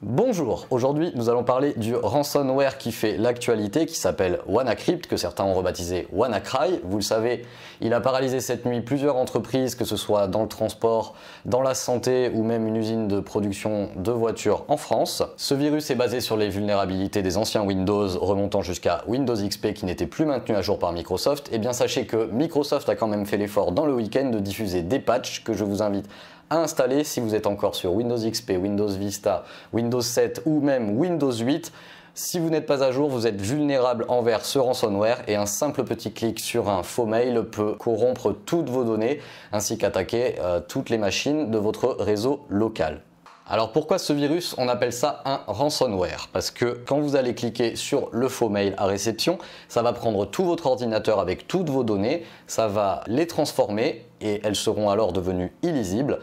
Bonjour, aujourd'hui nous allons parler du ransomware qui fait l'actualité, qui s'appelle WannaCrypt, que certains ont rebaptisé WannaCry. Vous le savez, il a paralysé cette nuit plusieurs entreprises, que ce soit dans le transport, dans la santé ou même une usine de production de voitures en France. Ce virus est basé sur les vulnérabilités des anciens Windows remontant jusqu'à Windows XP qui n'était plus maintenu à jour par Microsoft. Et eh bien sachez que Microsoft a quand même fait l'effort dans le week-end de diffuser des patchs que je vous invite à installer si vous êtes encore sur Windows XP, Windows Vista, Windows 7 ou même Windows 8. Si vous n'êtes pas à jour, vous êtes vulnérable envers ce ransomware et un simple petit clic sur un faux mail peut corrompre toutes vos données ainsi qu'attaquer euh, toutes les machines de votre réseau local. Alors pourquoi ce virus On appelle ça un ransomware parce que quand vous allez cliquer sur le faux mail à réception, ça va prendre tout votre ordinateur avec toutes vos données, ça va les transformer et elles seront alors devenues illisibles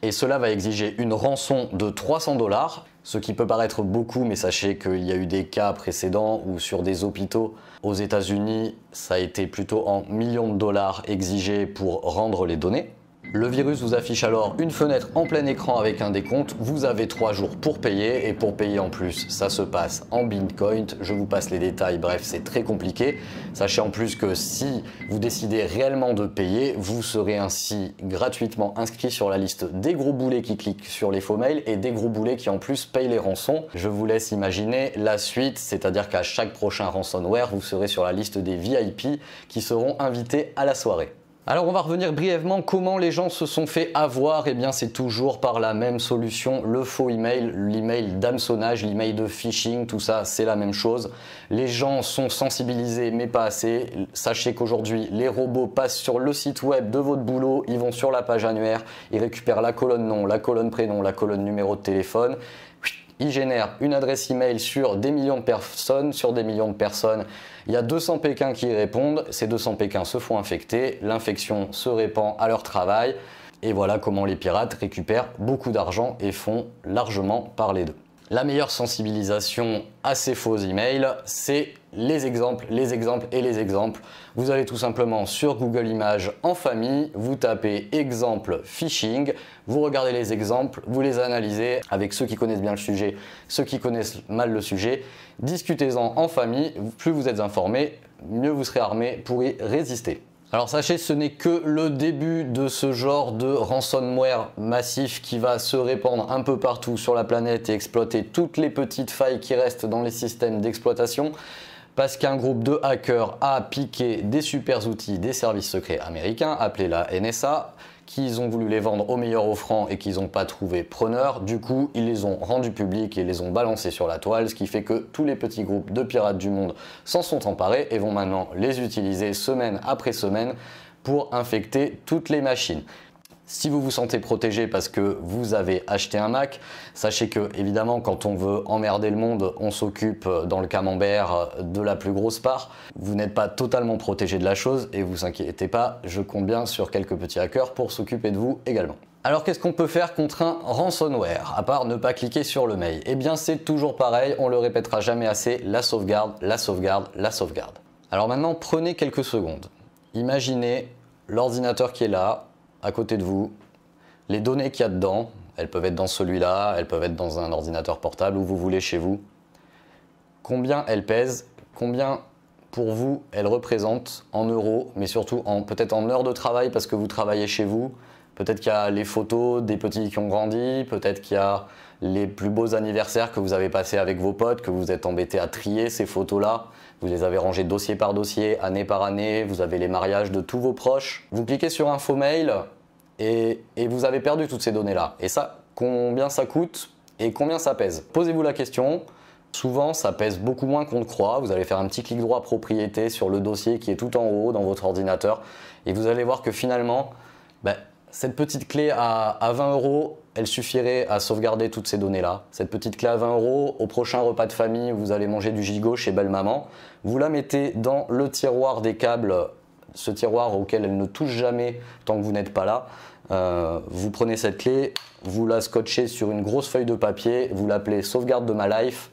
et cela va exiger une rançon de 300 dollars, ce qui peut paraître beaucoup, mais sachez qu'il y a eu des cas précédents où sur des hôpitaux aux États-Unis, ça a été plutôt en millions de dollars exigé pour rendre les données. Le virus vous affiche alors une fenêtre en plein écran avec un décompte. Vous avez trois jours pour payer et pour payer en plus, ça se passe en Bitcoin. Je vous passe les détails, bref, c'est très compliqué. Sachez en plus que si vous décidez réellement de payer, vous serez ainsi gratuitement inscrit sur la liste des gros boulets qui cliquent sur les faux mails et des gros boulets qui en plus payent les rançons. Je vous laisse imaginer la suite, c'est-à-dire qu'à chaque prochain ransomware, vous serez sur la liste des VIP qui seront invités à la soirée. Alors on va revenir brièvement comment les gens se sont fait avoir. et eh bien c'est toujours par la même solution, le faux email, l'email d'hameçonnage, l'email de phishing, tout ça c'est la même chose. Les gens sont sensibilisés mais pas assez. Sachez qu'aujourd'hui les robots passent sur le site web de votre boulot, ils vont sur la page annuaire, ils récupèrent la colonne nom, la colonne prénom, la colonne numéro de téléphone il génère une adresse email sur des millions de personnes, sur des millions de personnes, il y a 200 Pékins qui y répondent, ces 200 Pékins se font infecter, l'infection se répand à leur travail, et voilà comment les pirates récupèrent beaucoup d'argent et font largement parler d'eux. La meilleure sensibilisation à ces faux emails, c'est les exemples, les exemples et les exemples. Vous allez tout simplement sur Google Images en famille, vous tapez exemple phishing, vous regardez les exemples, vous les analysez avec ceux qui connaissent bien le sujet, ceux qui connaissent mal le sujet. Discutez-en en famille, plus vous êtes informé, mieux vous serez armé pour y résister. Alors sachez, ce n'est que le début de ce genre de ransomware massif qui va se répandre un peu partout sur la planète et exploiter toutes les petites failles qui restent dans les systèmes d'exploitation parce qu'un groupe de hackers a piqué des super outils des services secrets américains, appelés la NSA, qu'ils ont voulu les vendre au meilleur offrant et qu'ils n'ont pas trouvé preneur. Du coup, ils les ont rendus publics et les ont balancés sur la toile, ce qui fait que tous les petits groupes de pirates du monde s'en sont emparés et vont maintenant les utiliser semaine après semaine pour infecter toutes les machines. Si vous vous sentez protégé parce que vous avez acheté un Mac, sachez que évidemment quand on veut emmerder le monde, on s'occupe euh, dans le camembert euh, de la plus grosse part. Vous n'êtes pas totalement protégé de la chose et vous inquiétez pas, je compte bien sur quelques petits hackers pour s'occuper de vous également. Alors qu'est-ce qu'on peut faire contre un ransomware, à part ne pas cliquer sur le mail Eh bien c'est toujours pareil, on le répétera jamais assez, la sauvegarde, la sauvegarde, la sauvegarde. Alors maintenant prenez quelques secondes. Imaginez l'ordinateur qui est là, à côté de vous. Les données qu'il y a dedans, elles peuvent être dans celui-là, elles peuvent être dans un ordinateur portable, où vous voulez chez vous. Combien elles pèsent, combien pour vous elles représentent en euros, mais surtout peut-être en heures de travail parce que vous travaillez chez vous, Peut-être qu'il y a les photos des petits qui ont grandi, peut-être qu'il y a les plus beaux anniversaires que vous avez passés avec vos potes, que vous êtes embêté à trier ces photos-là. Vous les avez rangées dossier par dossier, année par année, vous avez les mariages de tous vos proches. Vous cliquez sur un faux Mail et, et vous avez perdu toutes ces données-là. Et ça, combien ça coûte et combien ça pèse Posez-vous la question. Souvent, ça pèse beaucoup moins qu'on ne croit. Vous allez faire un petit clic droit propriété sur le dossier qui est tout en haut dans votre ordinateur et vous allez voir que finalement, ben, cette petite clé à, 20 euros, elle suffirait à sauvegarder toutes ces données-là. Cette petite clé à 20 euros, au prochain repas de famille, vous allez manger du gigot chez Belle Maman. Vous la mettez dans le tiroir des câbles, ce tiroir auquel elle ne touche jamais tant que vous n'êtes pas là. Euh, vous prenez cette clé, vous la scotchez sur une grosse feuille de papier, vous l'appelez sauvegarde de ma life.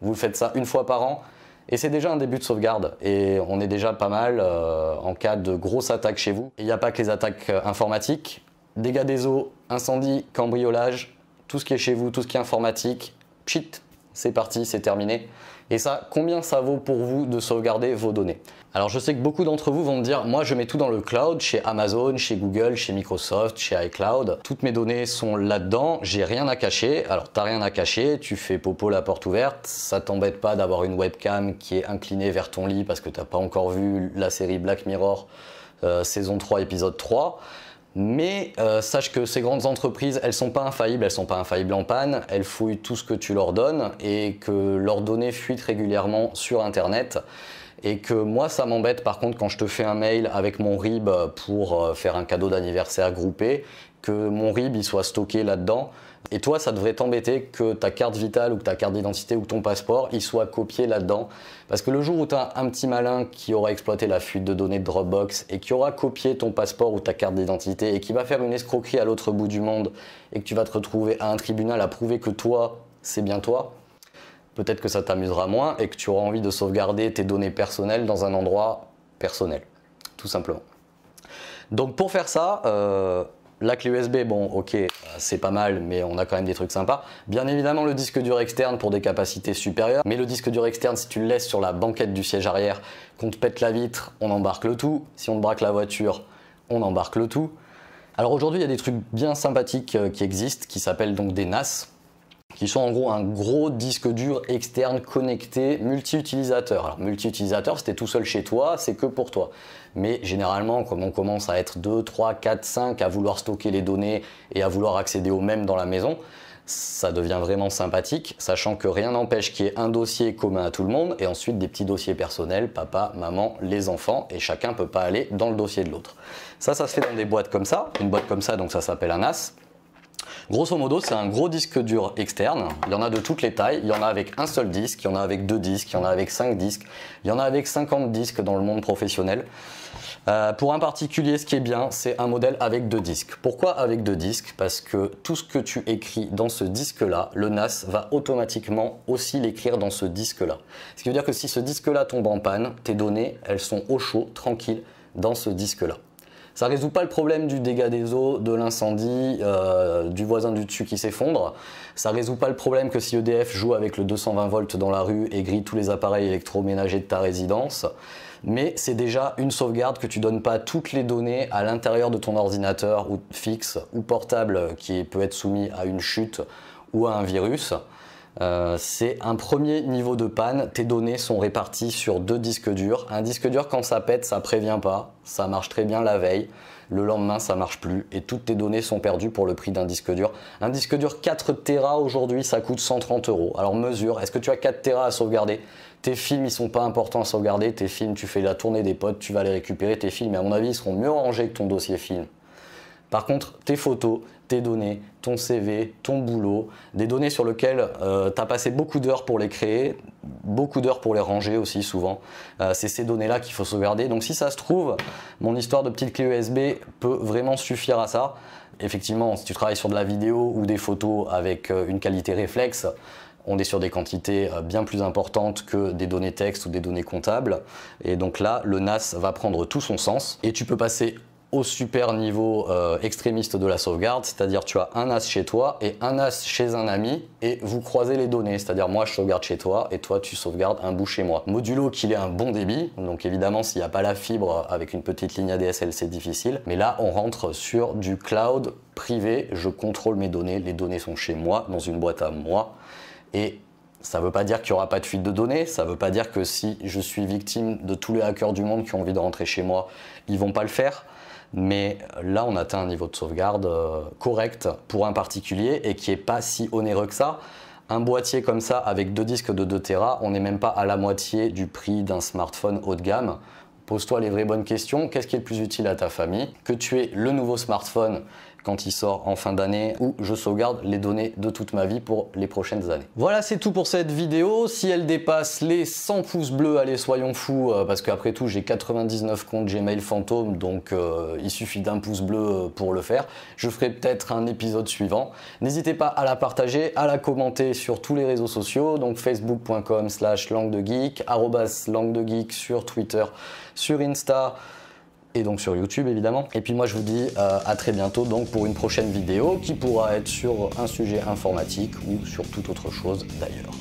Vous faites ça une fois par an. Et c'est déjà un début de sauvegarde. Et on est déjà pas mal euh, en cas de grosse attaque chez vous. Il n'y a pas que les attaques euh, informatiques. Dégâts des eaux, incendies, cambriolage, tout ce qui est chez vous, tout ce qui est informatique, pchit, c'est parti, c'est terminé. Et ça, combien ça vaut pour vous de sauvegarder vos données Alors je sais que beaucoup d'entre vous vont me dire, moi je mets tout dans le cloud, chez Amazon, chez Google, chez Microsoft, chez iCloud. Toutes mes données sont là-dedans, j'ai rien à cacher. Alors t'as rien à cacher, tu fais popo la porte ouverte, ça t'embête pas d'avoir une webcam qui est inclinée vers ton lit parce que t'as pas encore vu la série Black Mirror euh, saison 3 épisode 3. Mais euh, sache que ces grandes entreprises, elles sont pas infaillibles, elles sont pas infaillibles en panne, elles fouillent tout ce que tu leur donnes et que leurs données fuitent régulièrement sur Internet. Et que moi, ça m'embête par contre quand je te fais un mail avec mon RIB pour euh, faire un cadeau d'anniversaire groupé, que mon RIB il soit stocké là-dedans et toi, ça devrait t'embêter que ta carte vitale ou ta carte d'identité ou ton passeport, ils soit copié là-dedans. Parce que le jour où tu as un petit malin qui aura exploité la fuite de données de Dropbox et qui aura copié ton passeport ou ta carte d'identité et qui va faire une escroquerie à l'autre bout du monde et que tu vas te retrouver à un tribunal à prouver que toi, c'est bien toi, peut-être que ça t'amusera moins et que tu auras envie de sauvegarder tes données personnelles dans un endroit personnel, tout simplement. Donc pour faire ça, euh, la clé USB, bon, ok, euh, c'est pas mal, mais on a quand même des trucs sympas. Bien évidemment, le disque dur externe pour des capacités supérieures, mais le disque dur externe, si tu le laisses sur la banquette du siège arrière, qu'on te pète la vitre, on embarque le tout. Si on te braque la voiture, on embarque le tout. Alors aujourd'hui, il y a des trucs bien sympathiques euh, qui existent, qui s'appellent donc des NAS qui sont en gros un gros disque dur externe connecté multi-utilisateur. Alors multi-utilisateur, c'était tout seul chez toi, c'est que pour toi. Mais généralement, comme on commence à être 2, 3, 4, 5 à vouloir stocker les données et à vouloir accéder aux mêmes dans la maison, ça devient vraiment sympathique, sachant que rien n'empêche qu'il y ait un dossier commun à tout le monde et ensuite des petits dossiers personnels, papa, maman, les enfants, et chacun peut pas aller dans le dossier de l'autre. Ça, ça se fait dans des boîtes comme ça. Une boîte comme ça, donc ça s'appelle un as Grosso modo, c'est un gros disque dur externe. Il y en a de toutes les tailles. Il y en a avec un seul disque, il y en a avec deux disques, il y en a avec cinq disques, il y en a avec 50 disques dans le monde professionnel. Euh, pour un particulier, ce qui est bien, c'est un modèle avec deux disques. Pourquoi avec deux disques Parce que tout ce que tu écris dans ce disque-là, le NAS va automatiquement aussi l'écrire dans ce disque-là. Ce qui veut dire que si ce disque-là tombe en panne, tes données, elles sont au chaud, tranquilles, dans ce disque-là. Ça résout pas le problème du dégât des eaux, de l'incendie, euh, du voisin du dessus qui s'effondre. Ça résout pas le problème que si EDF joue avec le 220 volts dans la rue et grille tous les appareils électroménagers de ta résidence. Mais c'est déjà une sauvegarde que tu donnes pas toutes les données à l'intérieur de ton ordinateur ou fixe ou portable qui peut être soumis à une chute ou à un virus. Euh, c'est un premier niveau de panne. Tes données sont réparties sur deux disques durs. Un disque dur, quand ça pète, ça prévient pas. Ça marche très bien la veille. Le lendemain, ça marche plus. Et toutes tes données sont perdues pour le prix d'un disque dur. Un disque dur 4 Tera aujourd'hui, ça coûte 130 euros. Alors mesure, est-ce que tu as 4 Tera à sauvegarder Tes films, ils sont pas importants à sauvegarder. Tes films, tu fais la tournée des potes, tu vas les récupérer. Tes films, à mon avis, ils seront mieux rangés que ton dossier film. Par contre, tes photos, tes données, ton CV, ton boulot, des données sur lesquelles euh, tu as passé beaucoup d'heures pour les créer, beaucoup d'heures pour les ranger aussi souvent. Euh, c'est ces données-là qu'il faut sauvegarder. Donc si ça se trouve, mon histoire de petite clé USB peut vraiment suffire à ça. Effectivement, si tu travailles sur de la vidéo ou des photos avec euh, une qualité réflexe, on est sur des quantités bien plus importantes que des données textes ou des données comptables. Et donc là, le NAS va prendre tout son sens. Et tu peux passer au super niveau euh, extrémiste de la sauvegarde, c'est-à-dire tu as un as chez toi et un as chez un ami et vous croisez les données, c'est-à-dire moi je sauvegarde chez toi et toi tu sauvegardes un bout chez moi. Modulo qu'il ait un bon débit, donc évidemment s'il n'y a pas la fibre avec une petite ligne ADSL c'est difficile, mais là on rentre sur du cloud privé, je contrôle mes données, les données sont chez moi dans une boîte à moi et ça ne veut pas dire qu'il n'y aura pas de fuite de données, ça ne veut pas dire que si je suis victime de tous les hackers du monde qui ont envie de rentrer chez moi, ils vont pas le faire. Mais là, on atteint un niveau de sauvegarde euh, correct pour un particulier et qui n'est pas si onéreux que ça. Un boîtier comme ça avec deux disques de 2 Tera, on n'est même pas à la moitié du prix d'un smartphone haut de gamme. Pose-toi les vraies bonnes questions. Qu'est-ce qui est le plus utile à ta famille Que tu aies le nouveau smartphone quand il sort en fin d'année où je sauvegarde les données de toute ma vie pour les prochaines années. Voilà, c'est tout pour cette vidéo. Si elle dépasse les 100 pouces bleus, allez, soyons fous, euh, parce qu'après tout, j'ai 99 comptes Gmail fantômes, donc euh, il suffit d'un pouce bleu euh, pour le faire. Je ferai peut-être un épisode suivant. N'hésitez pas à la partager, à la commenter sur tous les réseaux sociaux, donc facebook.com slash langue de geek, arrobas langue de geek sur Twitter, sur Insta, et donc sur YouTube évidemment. Et puis moi je vous dis euh, à très bientôt donc pour une prochaine vidéo qui pourra être sur un sujet informatique ou sur toute autre chose d'ailleurs.